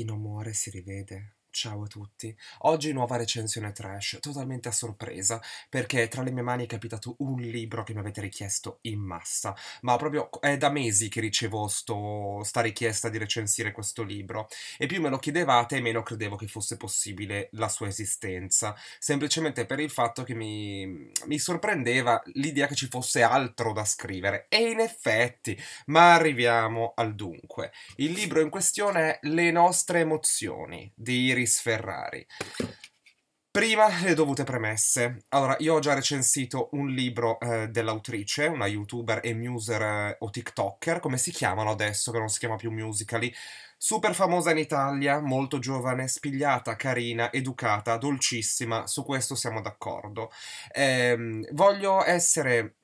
chi non muore si rivede. Ciao a tutti, oggi nuova recensione trash, totalmente a sorpresa, perché tra le mie mani è capitato un libro che mi avete richiesto in massa, ma proprio è da mesi che ricevo sto, sta richiesta di recensire questo libro, e più me lo chiedevate meno credevo che fosse possibile la sua esistenza, semplicemente per il fatto che mi, mi sorprendeva l'idea che ci fosse altro da scrivere, e in effetti, ma arriviamo al dunque. Il libro in questione è Le nostre emozioni, di Iris Luis Ferrari. Prima le dovute premesse. Allora, io ho già recensito un libro eh, dell'autrice, una youtuber e muser eh, o tiktoker, come si chiamano adesso, che non si chiama più Musically. Super famosa in Italia, molto giovane, spigliata, carina, educata, dolcissima, su questo siamo d'accordo. Eh, voglio essere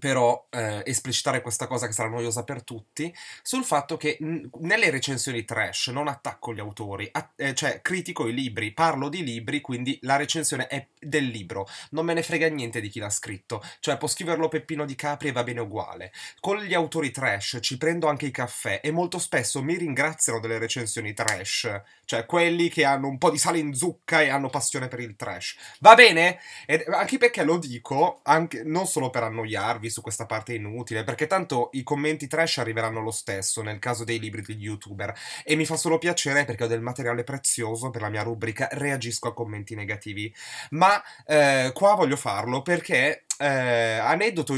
però eh, esplicitare questa cosa che sarà noiosa per tutti, sul fatto che nelle recensioni trash non attacco gli autori, a- eh, cioè critico i libri, parlo di libri, quindi la recensione è del libro, non me ne frega niente di chi l'ha scritto, cioè può scriverlo Peppino di Capri e va bene uguale. Con gli autori trash ci prendo anche i caffè e molto spesso mi ringraziano delle recensioni trash, cioè quelli che hanno un po' di sale in zucca e hanno passione per il trash. Va bene? E- anche perché lo dico, anche- non solo per annoiarvi, commenti su questa parte è inutile, perché tanto i commenti trash arriveranno lo stesso nel caso dei libri degli youtuber e mi fa solo piacere perché ho del materiale prezioso per la mia rubrica reagisco a commenti negativi. Ma eh, qua voglio farlo perché eh, aneddoto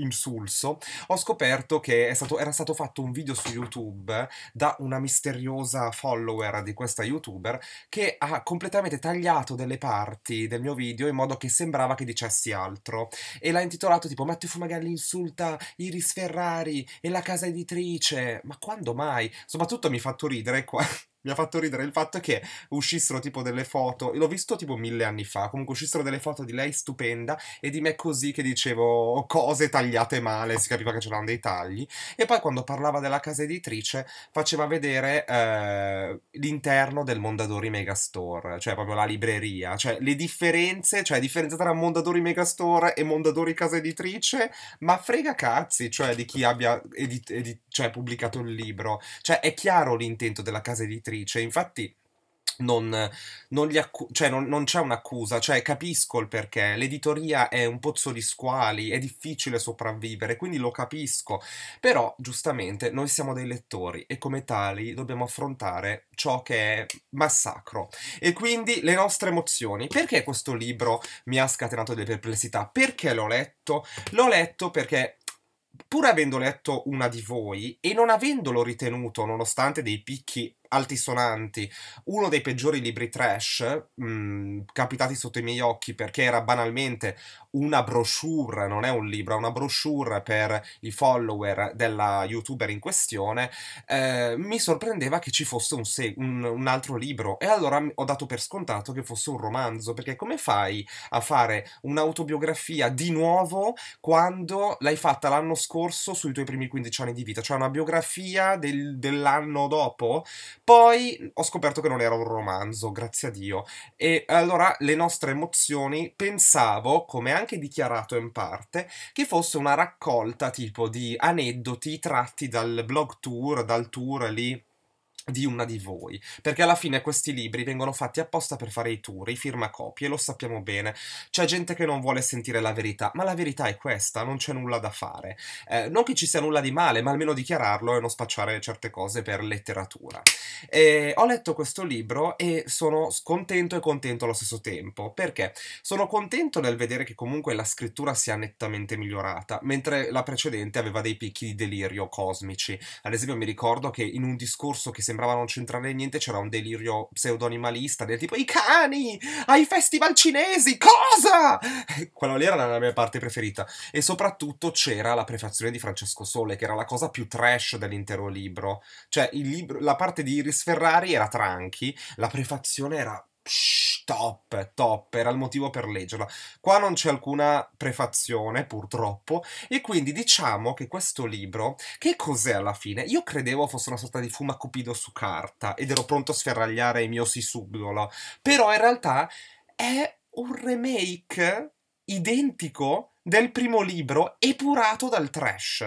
insulso, ho scoperto che stato, era stato fatto un video su YouTube da una misteriosa follower di questa YouTuber che ha completamente tagliato delle parti del mio video in modo che sembrava che dicessi altro e l'ha intitolato tipo Matteo Fumagalli insulta Iris Ferrari e la casa editrice. Ma quando mai? Soprattutto mi ha fatto ridere qua mi ha fatto ridere il fatto che uscissero tipo delle foto, l'ho visto tipo mille anni fa, comunque uscissero delle foto di lei stupenda e di me così che dicevo oh, cose tagliate male, si capiva che c'erano dei tagli, e poi quando parlava della casa editrice faceva vedere eh, l'interno del Mondadori Megastore, cioè proprio la libreria, cioè le differenze, cioè la differenza tra Mondadori Megastore e Mondadori casa editrice, ma frega cazzi, cioè di chi abbia edit- edit- cioè, pubblicato il libro, cioè è chiaro l'intento della casa editrice, autrice. Infatti, non, non, accu- cioè non, non, c'è un'accusa, cioè capisco il perché. L'editoria è un pozzo di squali, è difficile sopravvivere, quindi lo capisco. Però, giustamente, noi siamo dei lettori e come tali dobbiamo affrontare ciò che è massacro. E quindi le nostre emozioni. Perché questo libro mi ha scatenato delle perplessità? Perché l'ho letto? L'ho letto perché pur avendo letto una di voi e non avendolo ritenuto, nonostante dei picchi altisonanti. Uno dei peggiori libri trash mh, mhmm, capitati sotto i miei occhi perché era banalmente una brochure, non è un libro, è una brochure per i follower della youtuber in questione, eh, mi sorprendeva che ci fosse un, un, un, altro libro e allora ho dato per scontato che fosse un romanzo, perché come fai a fare un'autobiografia di nuovo quando l'hai fatta l'anno scorso sui tuoi primi 15 anni di vita, cioè una biografia del, dell'anno dopo? Poi ho scoperto che non era un romanzo, grazie a Dio. E allora le nostre emozioni pensavo, come anche dichiarato in parte, che fosse una raccolta tipo di aneddoti tratti dal blog tour, dal tour lì di una di voi, perché alla fine questi libri vengono fatti apposta per fare i tour, i firmacopie, lo sappiamo bene. C'è gente che non vuole sentire la verità, ma la verità è questa, non c'è nulla da fare. Eh, non che ci sia nulla di male, ma almeno dichiararlo e non spacciare certe cose per letteratura. E ho letto questo libro e sono scontento e contento allo stesso tempo, perché sono contento nel vedere che comunque la scrittura sia nettamente migliorata, mentre la precedente aveva dei picchi di delirio cosmici. Ad esempio mi ricordo che in un discorso che sembra sembrava non centrare niente, c'era un delirio pseudonimalista del tipo i cani ai festival cinesi, cosa? Eh, Quella lì era la mia parte preferita. E soprattutto c'era la prefazione di Francesco Sole, che era la cosa più trash dell'intero libro. Cioè, libro, la parte di Iris Ferrari era tranchi, la prefazione era psh, top, top, era il motivo per leggerla. Qua non c'è alcuna prefazione, purtroppo, e quindi diciamo che questo libro, che cos'è alla fine? Io credevo fosse una sorta di fuma cupido su carta ed ero pronto a sferragliare il mio subdola, però in realtà è un remake identico del primo libro epurato dal trash.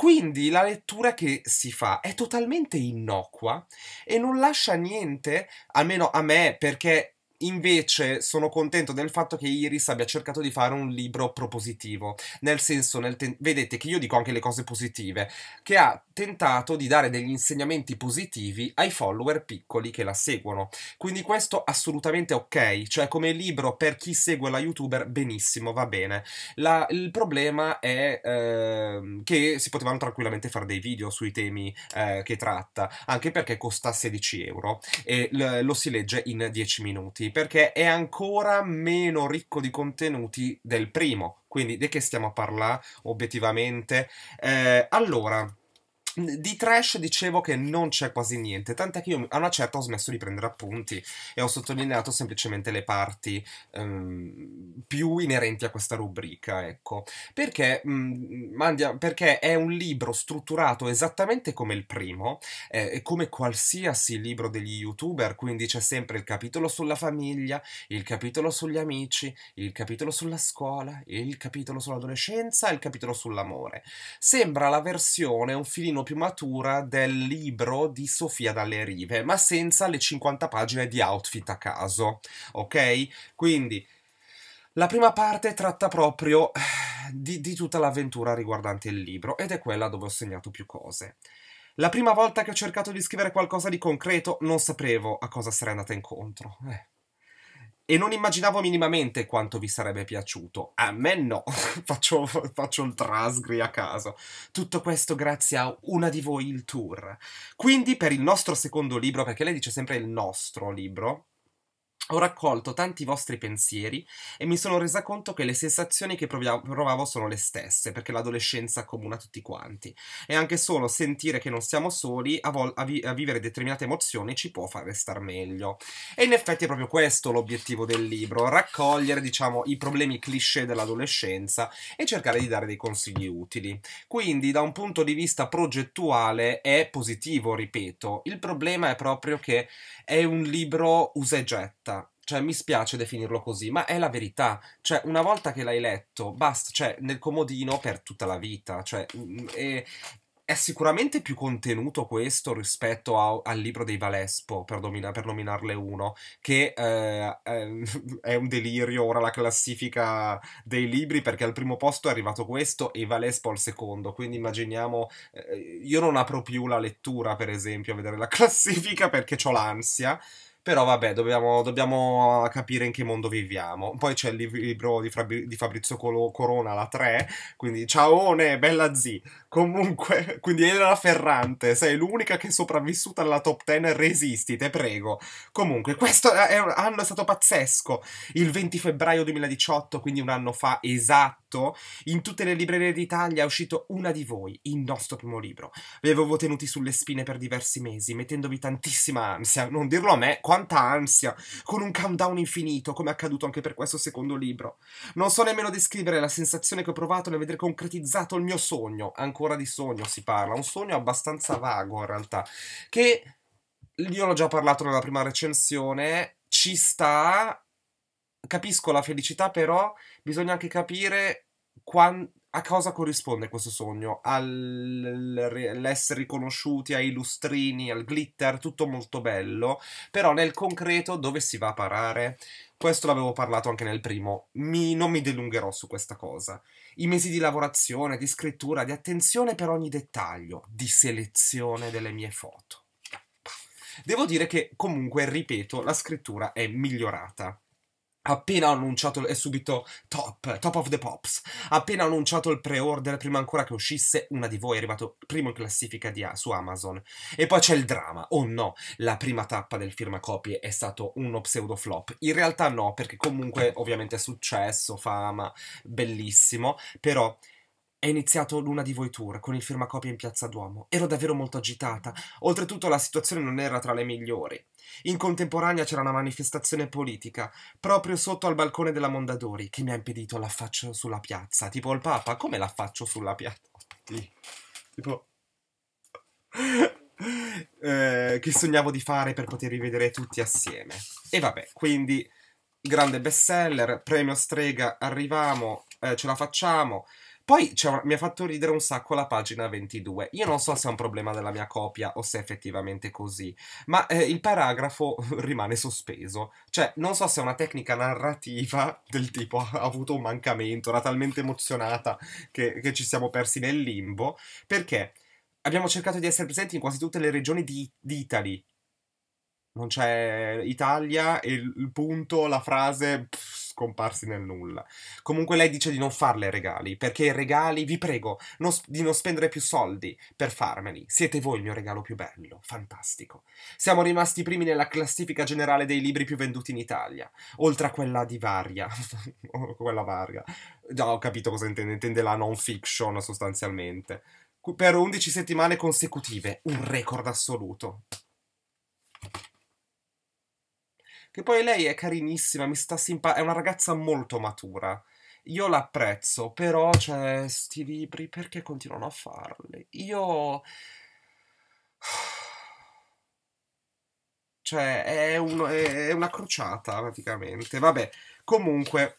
Quindi la lettura che si fa è totalmente innocua e non lascia niente, almeno a me, perché Invece sono contento del fatto che Iris abbia cercato di fare un libro propositivo, nel senso, nel vedete che io dico anche le cose positive, che ha tentato di dare degli insegnamenti positivi ai follower piccoli che la seguono. Quindi questo assolutamente ok, cioè come libro per chi segue la youtuber benissimo, va bene. La, il problema è eh, che si potevano tranquillamente fare dei video sui temi eh, che tratta, anche perché costa 16 euro e lo si legge in 10 minuti perché è ancora meno ricco di contenuti del primo. Quindi di che stiamo a parlare obiettivamente? Eh, allora, di trash dicevo che non c'è quasi niente, tant'è che io a una certa ho smesso di prendere appunti e ho sottolineato semplicemente le parti um, più inerenti a questa rubrica, ecco. Perché, um, mm, andiamo, perché, è un libro strutturato esattamente come il primo, eh, come qualsiasi libro degli youtuber, quindi c'è sempre il capitolo sulla famiglia, il capitolo sugli amici, il capitolo sulla scuola, il capitolo sull'adolescenza, il capitolo sull'amore. Sembra la versione un filino più matura del libro di Sofia dalle rive, ma senza le 50 pagine di outfit a caso, ok? Quindi la prima parte tratta proprio eh, di, di tutta l'avventura riguardante il libro ed è quella dove ho segnato più cose. La prima volta che ho cercato di scrivere qualcosa di concreto non sapevo a cosa sarei andata incontro. Eh e non immaginavo minimamente quanto vi sarebbe piaciuto. A me no, faccio, faccio, il trasgri a caso. Tutto questo grazie a una di voi il tour. Quindi per il nostro secondo libro, perché lei dice sempre il nostro libro, ho raccolto tanti vostri pensieri e mi sono resa conto che le sensazioni che provavo sono le stesse, perché l'adolescenza accomuna tutti quanti. E anche solo sentire che non siamo soli a, vol- a, vi- a vivere determinate emozioni ci può far restare meglio. E in effetti è proprio questo l'obiettivo del libro: raccogliere, diciamo, i problemi cliché dell'adolescenza e cercare di dare dei consigli utili. Quindi, da un punto di vista progettuale, è positivo, ripeto. Il problema è proprio che è un libro usa e getta cioè mi spiace definirlo così, ma è la verità, cioè una volta che l'hai letto, basta, cioè nel comodino per tutta la vita, cioè mm, è, è sicuramente più contenuto questo rispetto a, al libro dei Valespo, per, domina, per nominarle uno, che eh, ehm, è un delirio ora la classifica dei libri perché al primo posto è arrivato questo e Valespo al secondo, quindi immaginiamo, eh, io non apro più la lettura per esempio a vedere la classifica perché ho l'ansia, però vabbè, dobbiamo, dobbiamo, ah, capire in che mondo viviamo. Poi c'è il libro di, Fabri- di Fabrizio Colo- Corona, la 3, quindi ciaone, bella zia. Comunque, quindi Elena Ferrante, sei l'unica che è sopravvissuta alla top 10, resisti, te prego. Comunque, questo è un anno è stato pazzesco. Il 20 febbraio 2018, quindi un anno fa esatto tutto, in tutte le librerie d'Italia è uscito Una di voi, il nostro primo libro. Vi avevo tenuti sulle spine per diversi mesi, mettendovi tantissima ansia, non dirlo a me, quanta ansia, con un countdown infinito, come è accaduto anche per questo secondo libro. Non so nemmeno descrivere la sensazione che ho provato nel vedere concretizzato il mio sogno, ancora di sogno si parla, un sogno abbastanza vago in realtà, che... Io l'ho già parlato nella prima recensione, ci sta, capisco la felicità, però bisogna anche capire quando, a cosa corrisponde questo sogno? All'essere riconosciuti ai lustrini, al glitter, tutto molto bello, però nel concreto dove si va a parare? Questo l'avevo parlato anche nel primo, mi, non mi dilungherò su questa cosa. I mesi di lavorazione, di scrittura, di attenzione per ogni dettaglio, di selezione delle mie foto. Devo dire che comunque, ripeto, la scrittura è migliorata Appena annunciato è subito top, top of the pops. Appena annunciato il pre-order, prima ancora che uscisse, una di voi è arrivato primo in classifica di, su Amazon. E poi c'è il dramma. Oh no, la prima tappa del firmacopie è stato uno pseudo flop. In realtà no, perché comunque ovviamente è successo, fama, bellissimo, però è iniziato l'una di voi tour con il firmacopia in Piazza Duomo. Ero davvero molto agitata. Oltretutto la situazione non era tra le migliori. In contemporanea c'era una manifestazione politica, proprio sotto al balcone della Mondadori, che mi ha impedito l'affaccio sulla piazza. Tipo il Papa, come l'affaccio sulla piazza? Tipo... eh, che sognavo di fare per poter rivedere tutti assieme. E vabbè, quindi grande bestseller, premio strega, arriviamo, eh, ce la facciamo. Poi cioè, mi ha fatto ridere un sacco la pagina 22. Io non so se è un problema della mia copia o se è effettivamente così, ma eh, il paragrafo rimane sospeso. Cioè, non so se è una tecnica narrativa del tipo ha avuto un mancamento, era talmente emozionata che, che ci siamo persi nel limbo, perché abbiamo cercato di essere presenti in quasi tutte le regioni di, di Italy. Non c'è Italia e il punto, la frase... Pff, scomparsi nel nulla. Comunque lei dice di non farle regali, perché i regali, vi prego, non, di non spendere più soldi per farmeli. Siete voi il mio regalo più bello, fantastico. Siamo rimasti primi nella classifica generale dei libri più venduti in Italia, oltre a quella di Varia. quella Varia. Già ho capito cosa intende, intende la non fiction sostanzialmente. Per 11 settimane consecutive, un record assoluto. Che poi lei è carinissima, mi sta simpatica, è una ragazza molto matura. Io l'apprezzo, però, cioè, sti libri, perché continuano a farli? Io... Cioè, è, uno, è, una crociata praticamente. Vabbè, comunque,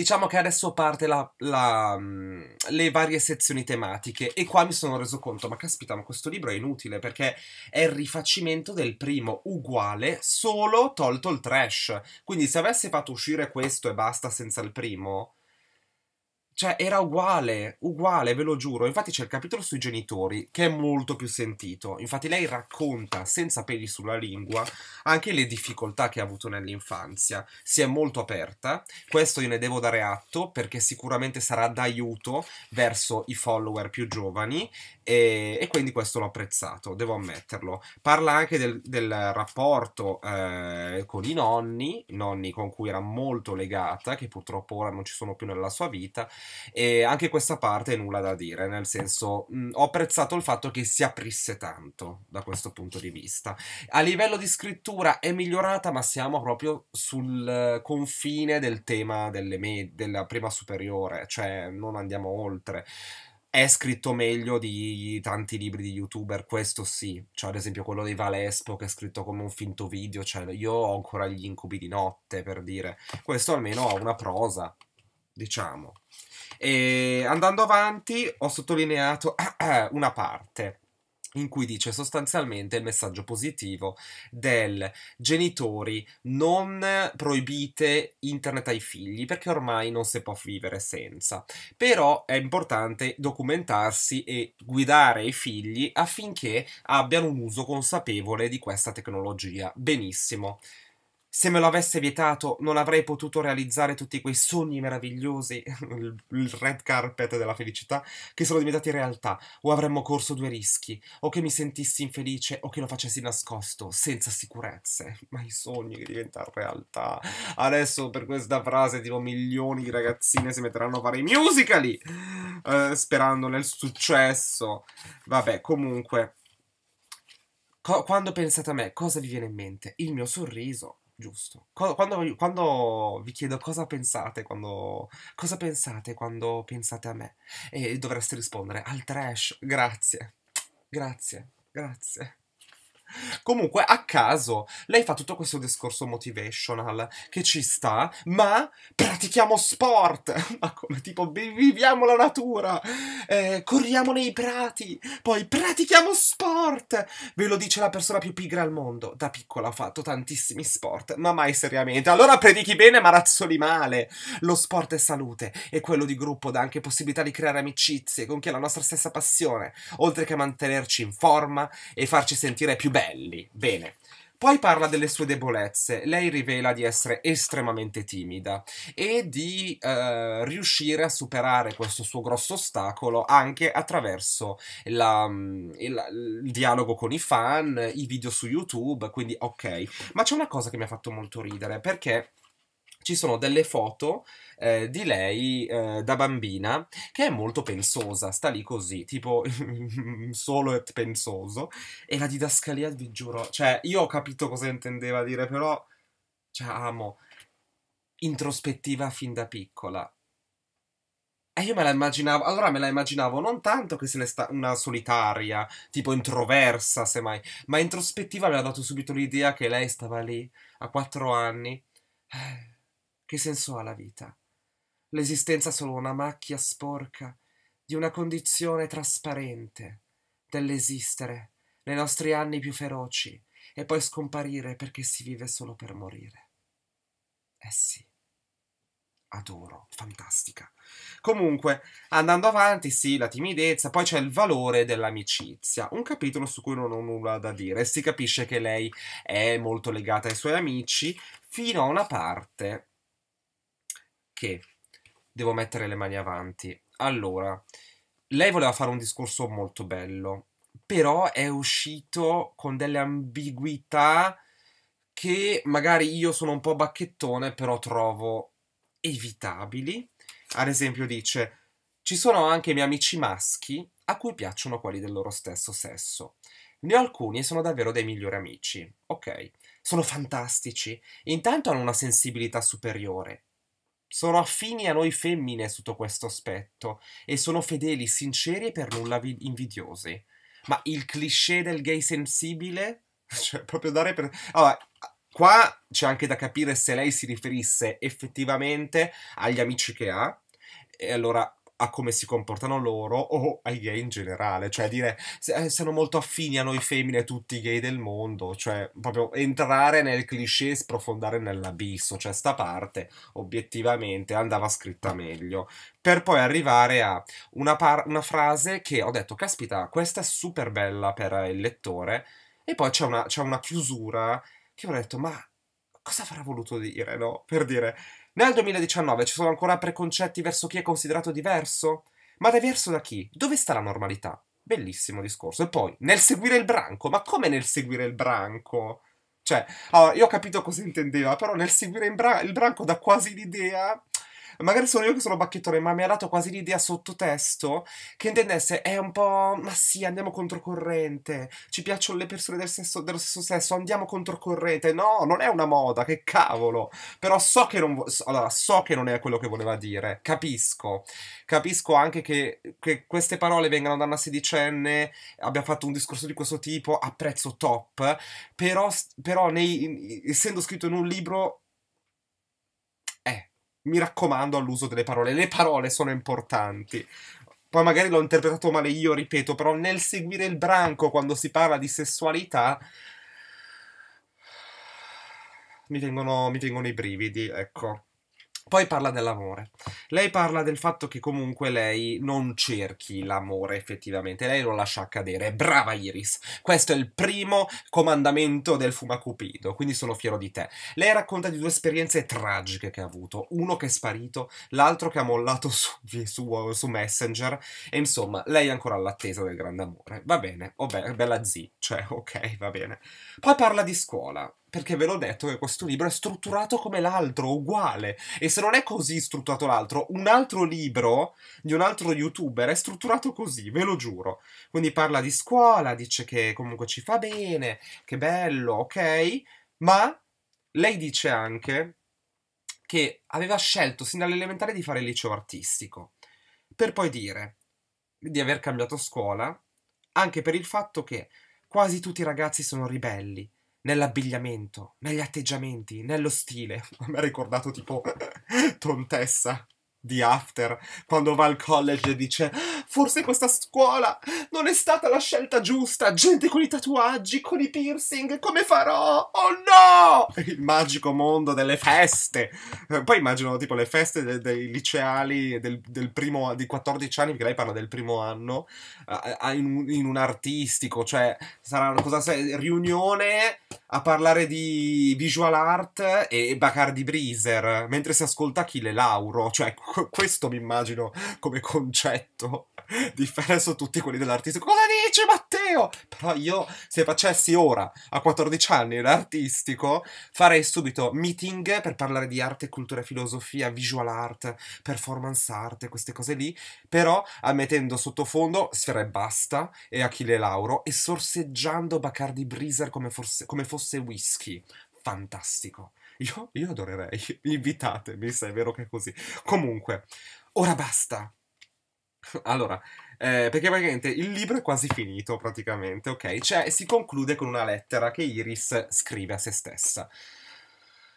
Diciamo che adesso parte la, la, mm, le varie sezioni tematiche e qua mi sono reso conto, ma caspita, ma questo libro è inutile perché è il rifacimento del primo uguale, solo tolto il trash. Quindi se avessi fatto uscire questo e basta senza il primo, cioè, era uguale, uguale, ve lo giuro. Infatti c'è il capitolo sui genitori, che è molto più sentito. Infatti lei racconta, senza peli sulla lingua, anche le difficoltà che ha avuto nell'infanzia. Si è molto aperta, questo io ne devo dare atto, perché sicuramente sarà d'aiuto verso i follower più giovani e, e quindi questo l'ho apprezzato, devo ammetterlo. Parla anche del, del rapporto eh, con i nonni, nonni con cui era molto legata, che purtroppo ora non ci sono più nella sua vita, e anche questa parte è nulla da dire, nel senso mh, mm, ho apprezzato il fatto che si aprisse tanto da questo punto di vista. A livello di scrittura è migliorata, ma siamo proprio sul eh, confine del tema della prima superiore, cioè non andiamo oltre è scritto meglio di tanti libri di youtuber, questo sì. Cioè, ad esempio, quello di Valespo che è scritto come un finto video. Cioè, io ho ancora gli incubi di notte, per dire. Questo almeno ha una prosa, diciamo. E andando avanti, ho sottolineato una parte in cui dice sostanzialmente il messaggio positivo del genitori non proibite internet ai figli perché ormai non si può vivere senza però è importante documentarsi e guidare i figli affinché abbiano un uso consapevole di questa tecnologia benissimo se me lo avesse vietato, non avrei potuto realizzare tutti quei sogni meravigliosi, il red carpet della felicità, che sono diventati realtà, o avremmo corso due rischi, o che mi sentissi infelice, o che lo facessi nascosto, senza sicurezze. Ma i sogni che diventano realtà. Adesso per questa frase, tipo, milioni di ragazzine si metteranno a fare i musicali, eh, sperando nel successo. Vabbè, comunque... quando pensate a me, cosa vi viene in mente? Il mio sorriso, giusto. Quando, quando, vi chiedo cosa pensate, quando, cosa pensate quando pensate a me, e dovreste rispondere al trash, grazie, grazie, grazie. Comunque, a caso, lei fa tutto questo discorso motivational che ci sta, ma pratichiamo sport! ma come tipo viviamo la natura, eh, corriamo nei prati, poi pratichiamo sport! Ve lo dice la persona più pigra al mondo. Da piccola ho fatto tantissimi sport, ma mai seriamente. Allora predichi bene, ma razzoli male. Lo sport è salute e quello di gruppo dà anche possibilità di creare amicizie con chi ha la nostra stessa passione, oltre che mantenerci in forma e farci sentire più belli belli. Bene. Poi parla delle sue debolezze. Lei rivela di essere estremamente timida e di eh, riuscire a superare questo suo grosso ostacolo anche attraverso la, mm, il, il, dialogo con i fan, i video su YouTube. Quindi, ok. Ma c'è una cosa che mi ha fatto molto ridere perché ci sono delle foto eh, di lei eh, da bambina, che è molto pensosa, sta lì così, tipo solo e pensoso. E la didascalia, vi giuro, cioè io ho capito cosa intendeva dire, però, cioè amo, introspettiva fin da piccola. E io me la immaginavo, allora me la immaginavo non tanto che se ne sta una solitaria, tipo introversa semmai, ma introspettiva mi ha dato subito l'idea che lei stava lì a quattro anni. Eh, che senso ha la vita? l'esistenza solo una macchia sporca di una condizione trasparente dell'esistere nei nostri anni più feroci e poi scomparire perché si vive solo per morire. Eh sì adoro, fantastica. Comunque, andando avanti, sì, la timidezza, poi c'è il valore dell'amicizia, un capitolo su cui non ho nulla da dire, si capisce che lei è molto legata ai suoi amici fino a una parte che devo mettere le mani avanti. Allora, lei voleva fare un discorso molto bello, però è uscito con delle ambiguità che magari io sono un po' bacchettone, però trovo evitabili. Ad esempio dice, ci sono anche i miei amici maschi a cui piacciono quelli del loro stesso sesso. Ne ho alcuni e sono davvero dei migliori amici. Ok, sono fantastici. Intanto hanno una sensibilità superiore sono affini a noi femmine sotto questo aspetto e sono fedeli, sinceri e per nulla invidiosi. Ma il cliché del gay sensibile, cioè proprio dare per... Allora, qua c'è anche da capire se lei si riferisse effettivamente agli amici che ha, e allora a come si comportano loro o ai gay in generale, cioè dire eh, sono molto affini a noi femmine tutti i gay del mondo, cioè proprio entrare nel cliché e sprofondare nell'abisso, cioè sta parte obiettivamente andava scritta meglio, per poi arrivare a una, par- una frase che ho detto caspita questa è super bella per il lettore e poi c'è una, c'è una chiusura che ho detto ma cosa avrà voluto dire, no? Per dire, nel 2019 ci sono ancora preconcetti verso chi è considerato diverso? Ma diverso da chi? Dove sta la normalità? Bellissimo discorso. E poi, nel seguire il branco? Ma come nel seguire il branco? Cioè, allora, io ho capito cosa intendeva, però nel seguire il, branco da quasi l'idea Magari sono io che sono bacchettone, ma mi ha dato quasi l'idea sottotesto che intendesse è un po'. Ma sì, andiamo controcorrente. Ci piacciono le persone del sesso, dello stesso sesso, andiamo controcorrente. No, non è una moda, che cavolo. Però so che non. Allora, so che non è quello che voleva dire. Capisco. Capisco anche che, che queste parole vengano da una sedicenne, abbia fatto un discorso di questo tipo a prezzo top. Però, però nei, essendo scritto in un libro mi raccomando all'uso delle parole, le parole sono importanti. Poi magari l'ho interpretato male io, ripeto, però nel seguire il branco quando si parla di sessualità mi vengono, mi vengono i brividi, ecco. Poi parla dell'amore. Lei parla del fatto che comunque lei non cerchi l'amore effettivamente, lei lo lascia accadere. Brava Iris, questo è il primo comandamento del Fumacupido, quindi sono fiero di te. Lei racconta di due esperienze tragiche che ha avuto, uno che è sparito, l'altro che ha mollato su, su, su Messenger e insomma lei è ancora all'attesa del grande amore. Va bene, oh be bella zì, cioè ok, va bene. Poi parla di scuola perché ve l'ho detto che questo libro è strutturato come l'altro, uguale. E se non è così strutturato l'altro, un altro libro di un altro youtuber è strutturato così, ve lo giuro. Quindi parla di scuola, dice che comunque ci fa bene, che bello, ok? Ma lei dice anche che aveva scelto sin dall'elementare di fare il liceo artistico, per poi dire di aver cambiato scuola, anche per il fatto che quasi tutti i ragazzi sono ribelli nell'abbigliamento, negli atteggiamenti, nello stile. Mi ha ricordato tipo Tontessa di After quando va al college e dice forse questa scuola non è stata la scelta giusta gente con i tatuaggi con i piercing come farò oh no il magico mondo delle feste eh, poi immagino tipo le feste dei, dei liceali del, del, primo di 14 anni perché lei parla del primo anno in, in un artistico cioè sarà una cosa riunione a parlare di visual art e Bacardi Breezer mentre si ascolta Achille Lauro cioè questo mi immagino come concetto differenza tutti quelli dell'artista. Cosa dici Matteo? Però io, se facessi ora, a 14 anni, l'artistico, farei subito meeting per parlare di arte, cultura, filosofia, visual art, performance art, queste cose lì, però ammettendo sottofondo Sfera e Basta e Achille Lauro e sorseggiando Bacardi Breezer come, forse, come fosse whisky. Fantastico. Io, io adorerei. Invitatemi se è vero che è così. Comunque, ora basta. Allora, eh, perché praticamente il libro è quasi finito, praticamente, ok? Cioè, si conclude con una lettera che Iris scrive a se stessa.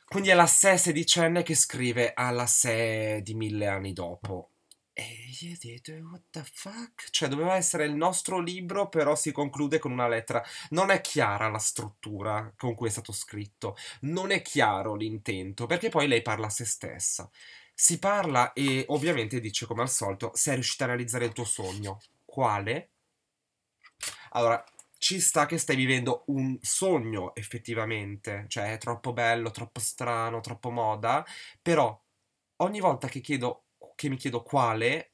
Quindi è la sé sedicenne che scrive alla sé di mille anni dopo. E gli ho detto, what the fuck? Cioè, doveva essere il nostro libro, però si conclude con una lettera. Non è chiara la struttura con cui è stato scritto, non è chiaro l'intento, perché poi lei parla a se stessa. Si parla e ovviamente dice, come al solito, sei riuscita a realizzare il tuo sogno. Quale? Allora, ci sta che stai vivendo un sogno effettivamente, cioè è troppo bello, troppo strano, troppo moda, però ogni volta che chiedo che mi chiedo quale,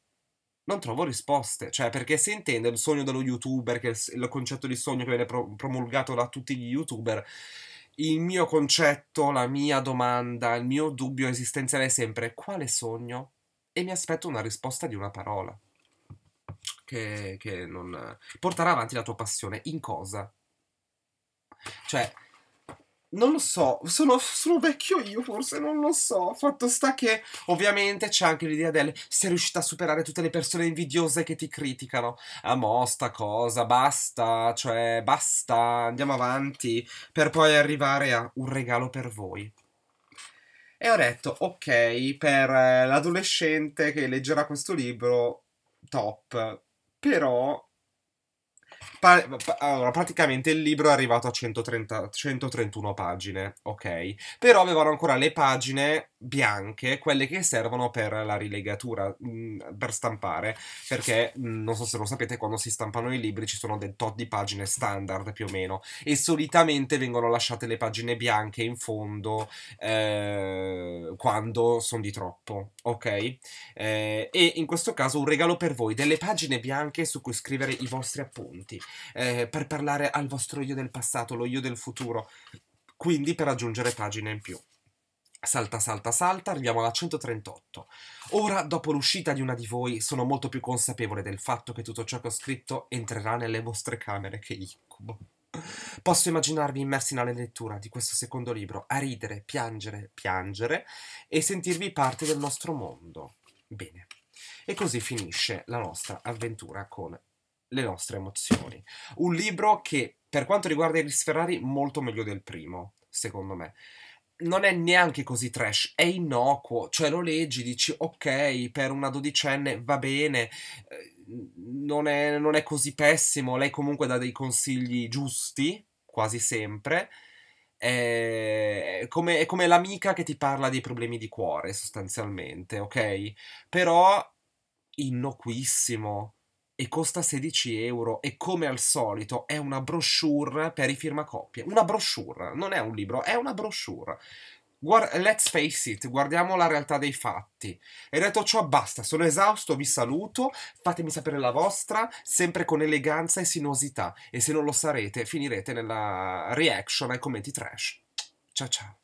non trovo risposte. Cioè, perché se intende il sogno dello youtuber, che è il concetto di sogno che viene pro- promulgato da tutti gli youtuber, il mio concetto, la mia domanda, il mio dubbio esistenziale è sempre quale sogno? E mi aspetto una risposta di una parola. Che, che non... Porterà avanti la tua passione. In cosa? Cioè, non lo so, sono, sono, vecchio io, forse non lo so. Fatto sta che ovviamente c'è anche l'idea del sei riuscita a superare tutte le persone invidiose che ti criticano. A mo, sta cosa, basta, cioè basta, andiamo avanti per poi arrivare a un regalo per voi. E ho detto, ok, per eh, l'adolescente che leggerà questo libro, top. Però Pa- pa- allora, praticamente il libro è arrivato a 130, 131 pagine, ok? Però avevano ancora le pagine bianche, quelle che servono per la rilegatura, mh, mm, per stampare, perché mh, mm, non so se lo sapete, quando si stampano i libri ci sono del tot di pagine standard più o meno, e solitamente vengono lasciate le pagine bianche in fondo eh, quando sono di troppo, ok? Eh, e in questo caso un regalo per voi, delle pagine bianche su cui scrivere i vostri appunti presenti, eh, per parlare al vostro io del passato, lo io del futuro, quindi per aggiungere pagine in più. Salta, salta, salta, arriviamo alla 138. Ora, dopo l'uscita di una di voi, sono molto più consapevole del fatto che tutto ciò che ho scritto entrerà nelle vostre camere che incubo. Posso immaginarvi immersi nella lettura di questo secondo libro, a ridere, piangere, piangere e sentirvi parte del nostro mondo. Bene. E così finisce la nostra avventura con le nostre emozioni. Un libro che, per quanto riguarda i Iris Ferrari, molto meglio del primo, secondo me. Non è neanche così trash, è innocuo, cioè lo leggi, dici ok, per una dodicenne va bene, eh, non è, non è così pessimo, lei comunque dà dei consigli giusti, quasi sempre, eh, è come, è come, l'amica che ti parla dei problemi di cuore, sostanzialmente, ok? Però innocuissimo e costa 16 euro e come al solito è una brochure per i firmacoppie. Una brochure, non è un libro, è una brochure. Guard- let's face it, guardiamo la realtà dei fatti. E detto ciò, basta, sono esausto, vi saluto, fatemi sapere la vostra, sempre con eleganza e sinuosità. E se non lo sarete, finirete nella reaction ai commenti trash. Ciao ciao.